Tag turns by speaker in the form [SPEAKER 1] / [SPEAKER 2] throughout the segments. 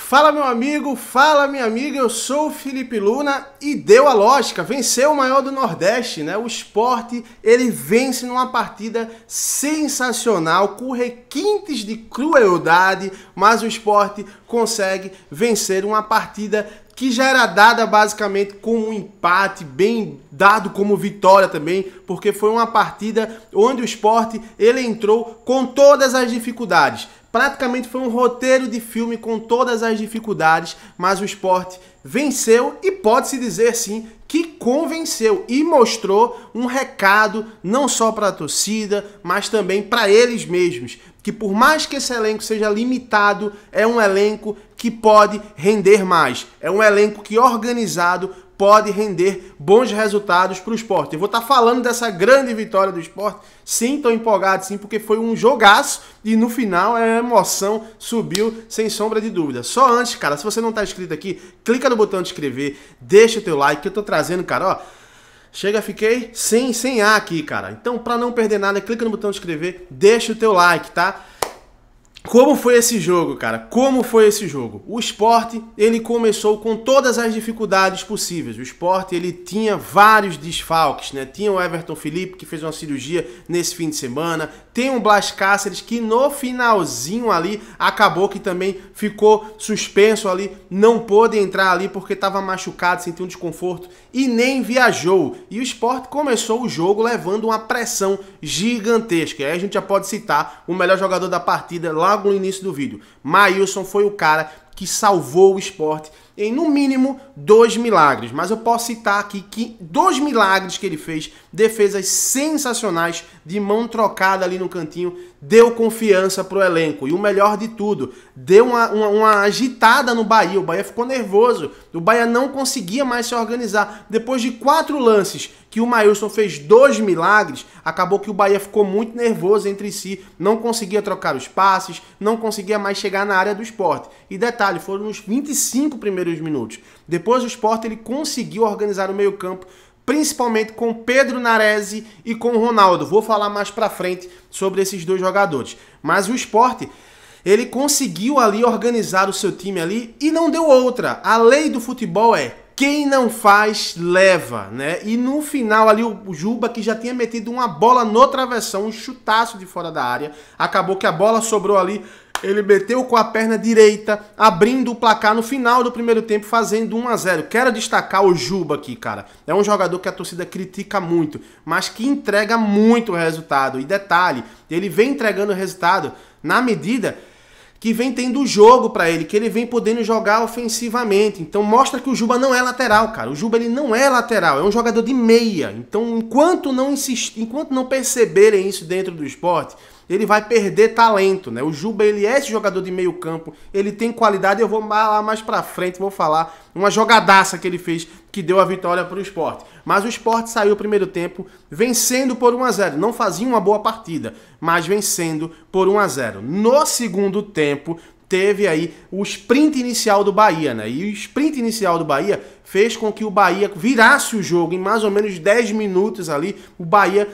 [SPEAKER 1] Fala meu amigo, fala minha amiga, eu sou o Felipe Luna e deu a lógica, venceu o maior do Nordeste, né? O esporte, ele vence numa partida sensacional, com requintes de crueldade, mas o esporte consegue vencer uma partida que já era dada basicamente como um empate, bem dado como vitória também, porque foi uma partida onde o esporte ele entrou com todas as dificuldades. Praticamente foi um roteiro de filme com todas as dificuldades, mas o esporte venceu e pode-se dizer sim que convenceu e mostrou um recado não só para a torcida, mas também para eles mesmos, que por mais que esse elenco seja limitado, é um elenco que pode render mais. É um elenco que é organizado pode render bons resultados para o esporte. Eu vou estar tá falando dessa grande vitória do esporte, sim, estou empolgado sim, porque foi um jogaço e no final a emoção subiu sem sombra de dúvida. Só antes, cara, se você não está inscrito aqui, clica no botão de inscrever, deixa o teu like que eu estou trazendo, cara, ó, Chega, fiquei sem, sem A aqui, cara. Então, para não perder nada, clica no botão de inscrever, deixa o teu like, tá? Como foi esse jogo, cara? Como foi esse jogo? O esporte, ele começou com todas as dificuldades possíveis. O esporte, ele tinha vários desfalques, né? Tinha o Everton Felipe, que fez uma cirurgia nesse fim de semana. Tem o Blas Cáceres, que no finalzinho ali, acabou que também ficou suspenso ali. Não pôde entrar ali porque estava machucado, sentiu um desconforto e nem viajou. E o esporte começou o jogo levando uma pressão gigantesca. E aí a gente já pode citar o melhor jogador da partida lá logo no início do vídeo. Maílson foi o cara que salvou o esporte em no mínimo dois milagres, mas eu posso citar aqui que dois milagres que ele fez, defesas sensacionais de mão trocada ali no cantinho, deu confiança para o elenco e o melhor de tudo, deu uma, uma, uma agitada no Bahia, o Bahia ficou nervoso, o Bahia não conseguia mais se organizar. Depois de quatro lances que o Mailson fez dois milagres, acabou que o Bahia ficou muito nervoso entre si, não conseguia trocar os passes, não conseguia mais chegar na área do esporte. E detalhe detalhe, foram os 25 primeiros minutos. Depois o Sport ele conseguiu organizar o meio-campo principalmente com Pedro Narese e com Ronaldo. Vou falar mais para frente sobre esses dois jogadores. Mas o Sport ele conseguiu ali organizar o seu time ali e não deu outra. A lei do futebol é quem não faz leva, né? E no final ali o Juba que já tinha metido uma bola no travessão, um chutaço de fora da área, acabou que a bola sobrou ali ele meteu com a perna direita, abrindo o placar no final do primeiro tempo, fazendo 1 a 0. Quero destacar o Juba aqui, cara. É um jogador que a torcida critica muito, mas que entrega muito resultado. E detalhe, ele vem entregando resultado na medida que vem tendo jogo para ele, que ele vem podendo jogar ofensivamente. Então mostra que o Juba não é lateral, cara. O Juba ele não é lateral, é um jogador de meia. Então enquanto não insistir, enquanto não perceberem isso dentro do esporte, ele vai perder talento, né? O Juba, ele é esse jogador de meio campo, ele tem qualidade, eu vou lá mais pra frente, vou falar uma jogadaça que ele fez que deu a vitória para o esporte. Mas o esporte saiu o primeiro tempo vencendo por 1 a 0 Não fazia uma boa partida, mas vencendo por 1 a 0 No segundo tempo, teve aí o sprint inicial do Bahia, né? E o sprint inicial do Bahia fez com que o Bahia virasse o jogo em mais ou menos 10 minutos ali. O Bahia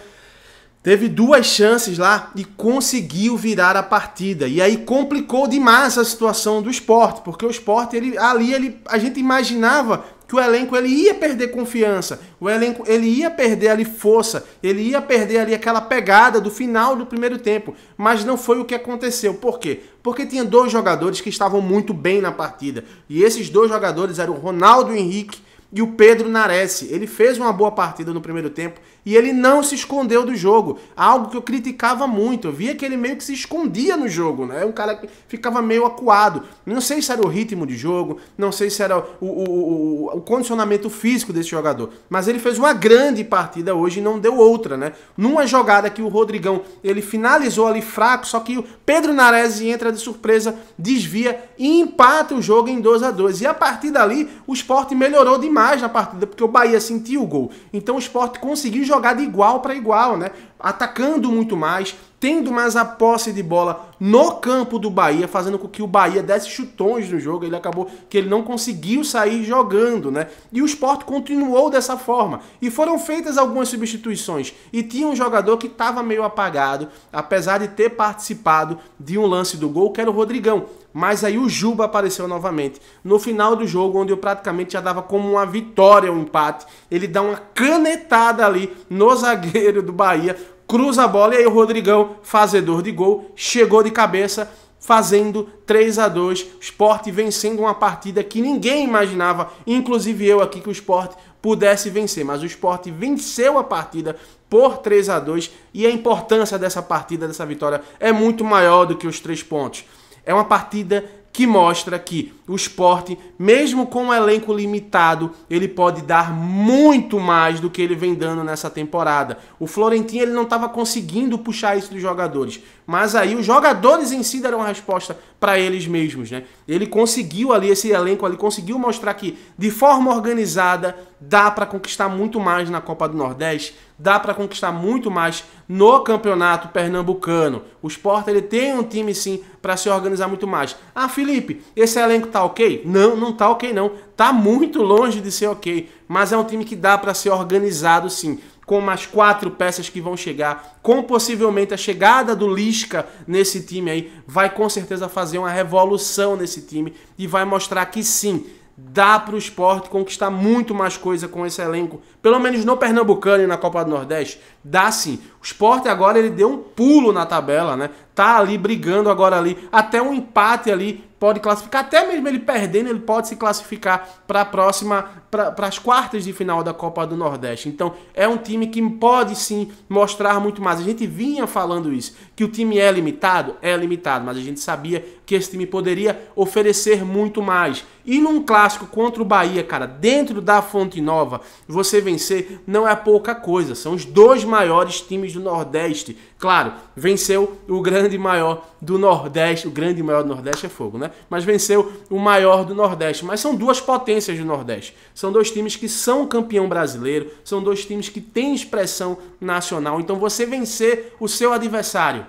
[SPEAKER 1] Teve duas chances lá e conseguiu virar a partida. E aí complicou demais a situação do esporte, porque o esporte ele, ali ele, a gente imaginava que o elenco ele ia perder confiança, o elenco ele ia perder ali força, ele ia perder ali aquela pegada do final do primeiro tempo, mas não foi o que aconteceu. Por quê? Porque tinha dois jogadores que estavam muito bem na partida, e esses dois jogadores eram o Ronaldo Henrique e o Pedro Nares. Ele fez uma boa partida no primeiro tempo e ele não se escondeu do jogo. Algo que eu criticava muito. Eu via que ele meio que se escondia no jogo, né? Um cara que ficava meio acuado. Não sei se era o ritmo de jogo, não sei se era o, o, o, o condicionamento físico desse jogador. Mas ele fez uma grande partida hoje e não deu outra, né? Numa jogada que o Rodrigão ele finalizou ali fraco, só que o Pedro Nares entra de surpresa, desvia e empata o jogo em 2 a 2 E a partir dali, o esporte melhorou demais na partida, porque o Bahia sentiu o gol. Então o esporte conseguiu jogar jogado igual para igual, né? atacando muito mais, tendo mais a posse de bola no campo do Bahia, fazendo com que o Bahia desse chutões no jogo. Ele acabou que ele não conseguiu sair jogando, né? E o esporte continuou dessa forma. E foram feitas algumas substituições. E tinha um jogador que estava meio apagado, apesar de ter participado de um lance do gol, que era o Rodrigão. Mas aí o Juba apareceu novamente. No final do jogo, onde eu praticamente já dava como uma vitória o um empate, ele dá uma canetada ali no zagueiro do Bahia, cruza a bola e aí o Rodrigão, fazedor de gol, chegou de cabeça fazendo 3 a 2 o Sport vencendo uma partida que ninguém imaginava, inclusive eu aqui, que o Sport pudesse vencer. Mas o Sport venceu a partida por 3 a 2 e a importância dessa partida, dessa vitória, é muito maior do que os três pontos. É uma partida que mostra que o esporte, mesmo com um elenco limitado, ele pode dar muito mais do que ele vem dando nessa temporada. O Florentino ele não estava conseguindo puxar isso dos jogadores, mas aí os jogadores em si deram a resposta para eles mesmos, né? Ele conseguiu ali esse elenco, ele conseguiu mostrar que de forma organizada dá para conquistar muito mais na Copa do Nordeste, dá para conquistar muito mais no Campeonato Pernambucano. O Sport ele tem um time sim para se organizar muito mais. Ah, Felipe, esse elenco tá ok? Não, não tá ok não. Tá muito longe de ser ok, mas é um time que dá para ser organizado sim com mais quatro peças que vão chegar, com possivelmente a chegada do Lisca nesse time aí, vai com certeza fazer uma revolução nesse time e vai mostrar que sim, dá para o esporte conquistar muito mais coisa com esse elenco, pelo menos no Pernambucano e na Copa do Nordeste, dá sim. O Sport agora ele deu um pulo na tabela, né? Tá ali brigando agora ali, até um empate ali pode classificar, até mesmo ele perdendo, ele pode se classificar para a próxima, para as quartas de final da Copa do Nordeste. Então, é um time que pode sim mostrar muito mais. A gente vinha falando isso, que o time é limitado, é limitado, mas a gente sabia que esse time poderia oferecer muito mais. E num clássico contra o Bahia, cara, dentro da Fonte Nova, você vencer não é pouca coisa. São os dois maiores times do Nordeste. Claro, venceu o grande maior do Nordeste. O grande maior do Nordeste é fogo, né? Mas venceu o maior do Nordeste. Mas são duas potências do Nordeste. São dois times que são campeão brasileiro. São dois times que têm expressão nacional. Então você vencer o seu adversário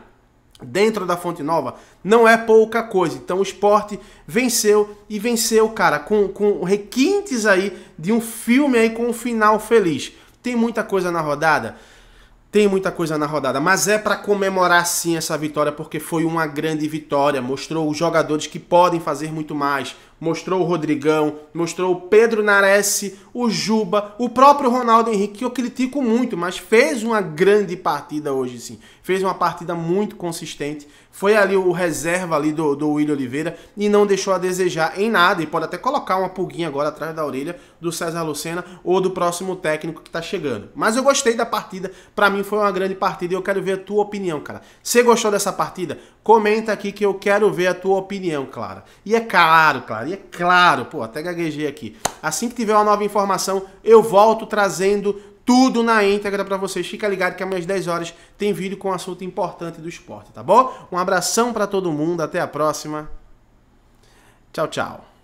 [SPEAKER 1] dentro da Fonte Nova não é pouca coisa. Então o esporte venceu e venceu, cara, com, com requintes aí de um filme aí com um final feliz. Tem muita coisa na rodada? Tem muita coisa na rodada, mas é para comemorar sim essa vitória, porque foi uma grande vitória. Mostrou os jogadores que podem fazer muito mais mostrou o Rodrigão, mostrou o Pedro Nares, o Juba, o próprio Ronaldo Henrique, que eu critico muito, mas fez uma grande partida hoje sim. Fez uma partida muito consistente. Foi ali o reserva ali do, do William Oliveira e não deixou a desejar em nada. E pode até colocar uma pulguinha agora atrás da orelha do César Lucena ou do próximo técnico que tá chegando. Mas eu gostei da partida, para mim foi uma grande partida e eu quero ver a tua opinião, cara. Você gostou dessa partida? Comenta aqui que eu quero ver a tua opinião, Clara. E é claro, Clara, e é claro, pô, até gaguejei aqui. Assim que tiver uma nova informação, eu volto trazendo tudo na íntegra para vocês. Fica ligado que amanhã às 10 horas tem vídeo com um assunto importante do esporte, tá bom? Um abração para todo mundo, até a próxima. Tchau, tchau.